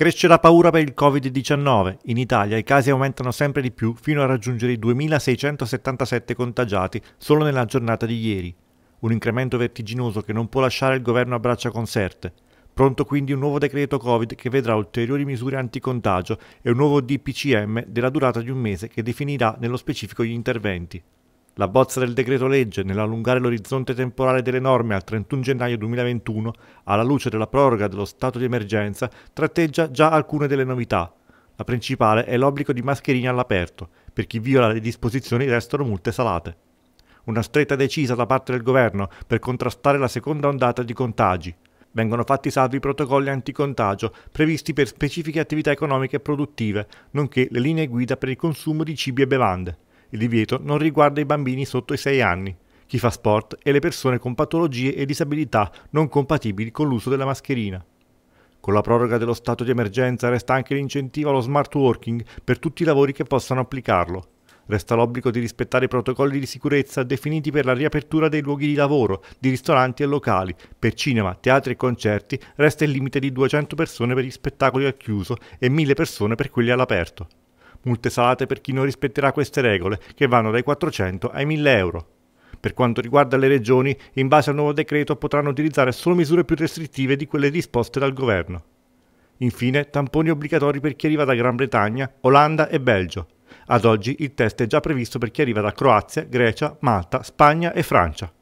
Cresce la paura per il Covid-19. In Italia i casi aumentano sempre di più fino a raggiungere i 2.677 contagiati solo nella giornata di ieri. Un incremento vertiginoso che non può lasciare il governo a braccia conserte. Pronto quindi un nuovo decreto Covid che vedrà ulteriori misure anticontagio e un nuovo DPCM della durata di un mese che definirà nello specifico gli interventi. La bozza del decreto legge, nell'allungare l'orizzonte temporale delle norme al 31 gennaio 2021, alla luce della proroga dello stato di emergenza, tratteggia già alcune delle novità. La principale è l'obbligo di mascherine all'aperto. Per chi viola le disposizioni restano multe salate. Una stretta decisa da parte del governo per contrastare la seconda ondata di contagi, vengono fatti salvi i protocolli anticontagio previsti per specifiche attività economiche e produttive, nonché le linee guida per il consumo di cibi e bevande. Il divieto non riguarda i bambini sotto i 6 anni, chi fa sport e le persone con patologie e disabilità non compatibili con l'uso della mascherina. Con la proroga dello stato di emergenza resta anche l'incentivo allo smart working per tutti i lavori che possano applicarlo. Resta l'obbligo di rispettare i protocolli di sicurezza definiti per la riapertura dei luoghi di lavoro, di ristoranti e locali. Per cinema, teatri e concerti resta il limite di 200 persone per gli spettacoli al chiuso e 1000 persone per quelli all'aperto multe salate per chi non rispetterà queste regole, che vanno dai 400 ai 1000 euro. Per quanto riguarda le regioni, in base al nuovo decreto potranno utilizzare solo misure più restrittive di quelle disposte dal governo. Infine, tamponi obbligatori per chi arriva da Gran Bretagna, Olanda e Belgio. Ad oggi il test è già previsto per chi arriva da Croazia, Grecia, Malta, Spagna e Francia.